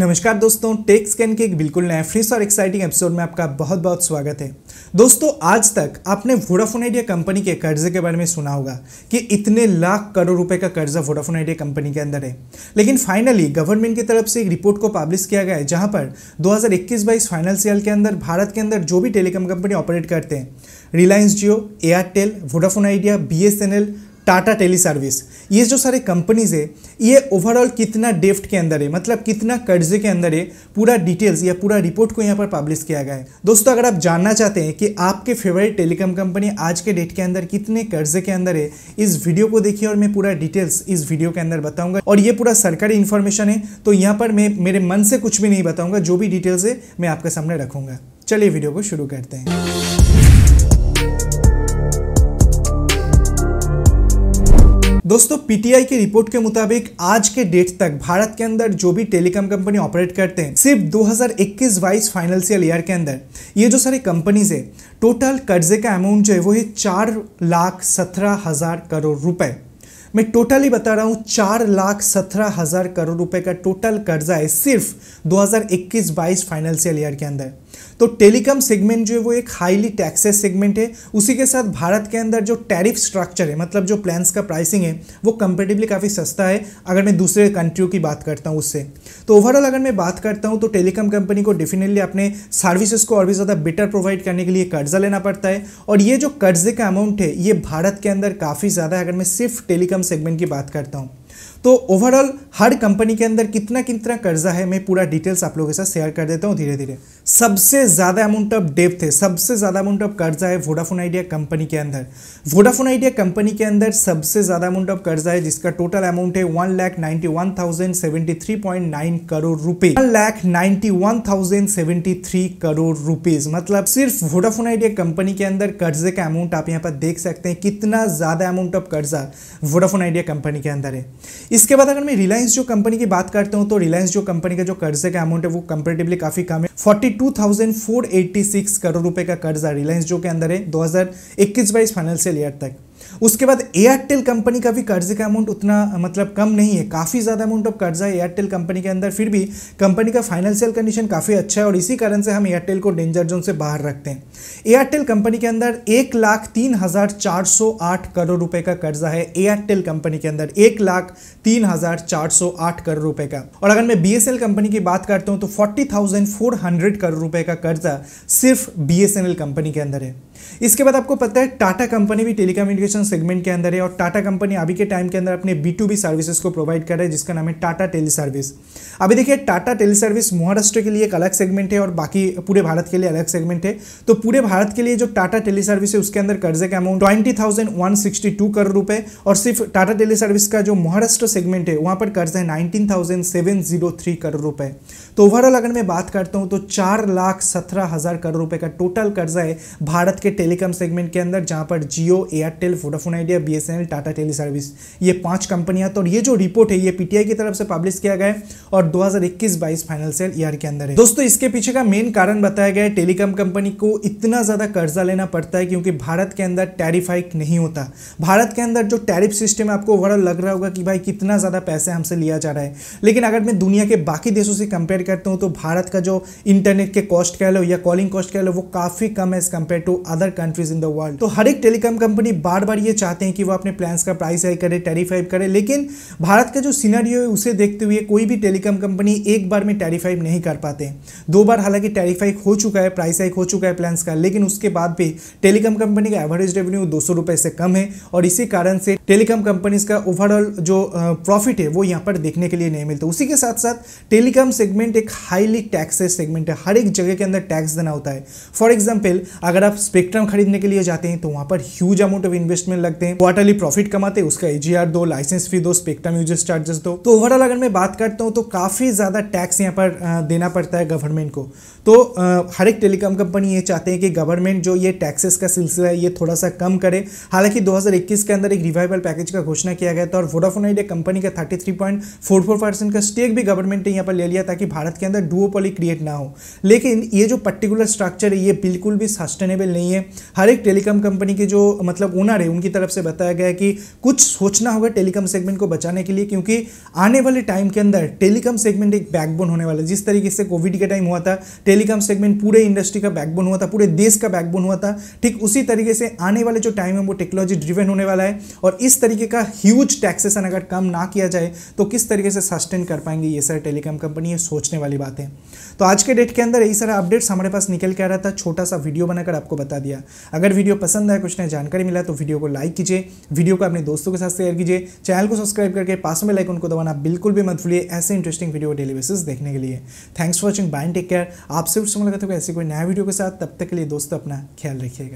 नमस्कार दोस्तों take scan के एक बिल्कुल नए फ्रेश और एक्साइटिंग एपिसोड में आपका बहुत बहुत स्वागत है दोस्तों आज तक आपने वोडाफोन आइडिया कंपनी के कर्जे के बारे में सुना होगा कि इतने लाख करोड़ रुपए का कर्जा वोडाफोन आइडिया कंपनी के अंदर है लेकिन फाइनली गवर्नमेंट की तरफ से एक रिपोर्ट को पब्लिश किया गया है जहां पर 2021-22 फाइनेंस ईयर के अंदर भारत के अंदर जो भी टेलीकॉम कंपनी ऑपरेट करते हैं Reliance Jio Airtel Vodafone Idea B Tata tele service ये जो सारे कंपनीज़ है ये ओवरऑल कितना डेफ्ट के अंदर है मतलब कितना कर्जे के अंदर है पूरा डिटेल्स या पूरा रिपोर्ट को यहाँ पर पब्लिश किया गया है दोस्तों अगर आप जानना चाहते हैं कि आपके फेवरेट टेलीकॉम कंपनी आज के डेट के अंदर कितने कर्जे के अंदर है इस वीडियो को देखिए और मैं पूरा डिटेल्स इस वीडियो के अंदर बताऊँगा और ये पूरा सरकारी इन्फॉर्मेशन है तो यहाँ पर मैं मेरे मन से कुछ भी नहीं बताऊँगा जो भी डिटेल्स है मैं आपके सामने रखूँगा चलिए वीडियो को शुरू करते हैं दोस्तों पीटीआई की रिपोर्ट के मुताबिक आज के डेट तक भारत के अंदर जो भी टेलीकॉम कंपनी ऑपरेट करते हैं सिर्फ 2021 बाईस फाइनेंशियल ईयर के अंदर ये जो सारी कंपनीज है टोटल कर्जे का अमाउंट जो है वो है चार लाख सत्रह हजार करोड़ रुपए मैं टोटली बता रहा हूँ चार लाख सत्रह हज़ार करोड़ रुपए का टोटल कर्जा है सिर्फ 2021-22 फाइनेंशियल ईयर के अंदर तो टेलीकॉम सेगमेंट जो है वो एक हाईली टैक्सेस सेगमेंट है उसी के साथ भारत के अंदर जो टैरिफ स्ट्रक्चर है मतलब जो प्लान्स का प्राइसिंग है वो कंपेटिवली काफ़ी सस्ता है अगर मैं दूसरे कंट्रियों की बात करता हूँ उससे तो ओवरऑल अगर मैं बात करता हूँ तो टेलीकॉम कंपनी को डेफिनेटली अपने सर्विसेज को और भी ज़्यादा बेटर प्रोवाइड करने के लिए कर्जा लेना पड़ता है और ये जो कर्जे का अमाउंट है ये भारत के अंदर काफ़ी ज़्यादा है अगर मैं सिर्फ टेलीकॉम सेगमेंट की बात करता हूँ तो ओवरऑल हर कंपनी के अंदर कितना कितना कर्जा है मैं पूरा डिटेल्स आप लोगों के साथ शेयर कर देता हूँ धीरे धीरे सबसे ज़्यादा अमाउंट ऑफ डेप्थ है सबसे ज़्यादा अमाउंट ऑफ कर्जा है वोडाफोन आइडिया कंपनी के अंदर वोडाफोन आइडिया कंपनी के अंदर सबसे ज़्यादा अमाउंट ऑफ कर्जा है जिसका टोटल अमाउंट है one lakh ninety one thousand seventy three point nine crore रुपए one lakh ninety one thousand seventy three crore rupees मतलब सिर्फ वोडाफोन आइडिया कंपनी के अंदर कर्जे का अमाउंट आप यहाँ पर देख सकते हैं कितना ज़्यादा अमाउंट ऑफ कर्जा वोडाफोन आइडिया कंपनी के अंदर है इसके बाद अगर मैं रिलायंस जो कंपनी की बात करता हूँ तो रिलायंस जो कंपनी का जो कर्जे का अमाउंट है वो कंपेरेटिवली काफी कम है 42,486 करोड़ रुपए का कर्जा रिलायंस जो के अंदर है 2021 हजार इक्कीस बाईस फाइनेंशियल ईयर तक उसके बाद एयरटेल कंपनी का भी कर्जे का अमाउंट उतना मतलब कम नहीं है काफ़ी ज़्यादा अमाउंट ऑफ कर्जा है एयरटेल कंपनी के अंदर फिर भी कंपनी का फाइनेंशियल कंडीशन काफ़ी अच्छा है और इसी कारण से हम एयरटेल को डेंजर जोन से बाहर रखते हैं एयरटेल कंपनी के अंदर एक लाख तीन हज़ार चार सौ आठ करोड़ रुपए का कर्जा है एयरटेल कंपनी के अंदर एक लाख तीन हज़ार चार सौ आठ करोड़ रुपए का और अगर मैं बी कंपनी की बात करता हूँ तो forty thousand four hundred crore रुपए का कर्जा सिर्फ बी कंपनी के अंदर है इसके बाद आपको पता है टाटा कंपनी भी टेलीकम्युनिकेशन कम्युनिकेशन सेगमेंट के अंदर है और टाटा कंपनी अभी के टाइम के अंदर अपने बी टू बी सर्विसेज को प्रोवाइड कर रहे हैं जिसका नाम है टाटा टेली सर्विस अभी देखिए टाटा टेली सर्विस महाराष्ट्र के लिए एक अलग सेगमेंट है और बाकी पूरे भारत के लिए अलग सेगमेंट है तो पूरे भारत के लिए जो टाटा टेली सर्विस है उसके अंदर कर्जे का amount twenty thousand one sixty two crore रुपए और सिर्फ टाटा टेली सर्विस का जो महाराष्ट्र सेगमेंट है वहाँ पर कर्ज है nineteen thousand seven zero three crore रुपए तो ओवरऑल अगर मैं बात करता हूँ तो चार लाख सत्रह हज़ार करोड़ रुपए का टोटल कर्जा है भारत के टेलीकॉम सेगमेंट के अंदर जहां पर Jio Airtel Vodafone Idea B S N L Tata tele service ये पांच कंपनियां तो और ये जो रिपोर्ट है ये पीटीआई की तरफ से पब्लिश किया गया है और 2021-22 फाइनल सेल ईयर के अंदर है दोस्तों इसके पीछे का मेन कारण बताया गया है टेलीकॉम कंपनी को इतना ज़्यादा कर्जा लेना पड़ता है क्योंकि भारत के अंदर टैरिफ हाइक नहीं होता भारत के अंदर जो टैरिफ सिस्टम है आपको ओवरऑल लग रहा होगा कि भाई कितना ज़्यादा पैसे हमसे लिया जा रहा है लेकिन अगर मैं दुनिया के बाकी देशों से कंपेयर करता हूँ तो भारत का जो इंटरनेट के कॉस्ट कह लो या कॉलिंग कॉस्ट कह लो वो काफ़ी कम है as compare to other countries in the world तो हर एक टेलीकॉम कंपनी बार बार बार ये चाहते हैं कि वो अपने प्लान्स का प्राइस हाई करे टैरिफ हाइप करे लेकिन भारत का जो सीनारियो है उसे देखते हुए कोई भी टेलीकॉम कंपनी एक बार में टैरिफ हाइप नहीं कर पाते दो बार हालांकि टैरिफ हाइक हो चुका है प्राइस हाइक हो चुका है प्लान्स का लेकिन उसके बाद भी टेलीकॉम कंपनी का एवरेज रेवेन्यू दो से कम है और इसी कारण से टेलीकॉम कंपनीज का ओवरऑल जो प्रॉफिट है वो यहाँ पर देखने के लिए नहीं मिलता उसी के साथ साथ टेलीकॉम सेगमेंट एक हाईली टैक्सेस सेगमेंट है हर एक जगह के अंदर टैक्स देना होता है फॉर एग्जाम्पल अगर आप स्पेक्ट्रम खरीदने के लिए जाते हैं तो वहाँ पर huge amount of invest investment लगते हैं क्वार्टरली प्रॉफिट कमाते उसका एजीआर दो लाइसेंस फी दो स्पेक्ट्रम यूजर्स चार्जेस दो तो ओवरऑल अगर मैं बात करता हूँ तो काफ़ी ज़्यादा टैक्स यहाँ पर देना पड़ता है गवर्नमेंट को तो हर एक टेलीकॉम कंपनी ये चाहते हैं कि गवर्नमेंट जो ये टैक्सेस का सिलसिला है ये थोड़ा सा कम करे हालांकि 2021 के अंदर एक रिवाइवल पैकेज का घोषणा किया गया था और वोडाफोन आइडिया कंपनी का 33.44 परसेंट का स्टेक भी गवर्नमेंट ने यहाँ पर ले लिया ताकि भारत के अंदर डुओपोली क्रिएट ना हो लेकिन ये जो पर्टिकुलर स्ट्रक्चर है ये बिल्कुल भी सस्टेनेबल नहीं है हर एक टेलीकॉम कंपनी के जो मतलब ओनर है उनकी तरफ से बताया गया है कि कुछ सोचना होगा टेलीकॉम सेगमेंट को बचाने के लिए क्योंकि आने वाले टाइम के अंदर टेलीकॉम सेगमेंट एक बैकबोन होने वाला है जिस तरीके से कोविड के टाइम हुआ था टेलीकॉम सेगमेंट पूरे इंडस्ट्री का बैकबोन हुआ था पूरे देश का बैकबोन हुआ था ठीक उसी तरीके से आने वाले जो टाइम है वो टेक्नोलॉजी ड्रिवेन होने वाला है और इस तरीके का ह्यूज टैक्सेशन अगर कम ना किया जाए तो किस तरीके से सस्टेन कर पाएंगे ये सर टेलीकॉम कंपनी ये सोचने वाली बात है तो आज के डेट के अंदर यही सारा अपडेट्स हमारे पास निकल के आ रहा था छोटा सा वीडियो बनाकर आपको बता दिया अगर वीडियो पसंद आया कुछ नया जानकारी मिला तो वीडियो को लाइक कीजिए वीडियो को अपने दोस्तों के साथ शेयर कीजिए चैनल को सब्सक्राइब करके पास में लाइक को दबाना बिल्कुल भी मत भूलिए ऐसे इंटरेस्टिंग वीडियो डेली बेसिस देखने के लिए thanks for watching bye take care आपसे उस समय लगा था ऐसे कोई नया वीडियो के साथ तब तक के लिए दोस्तों अपना ख्याल रखिएगा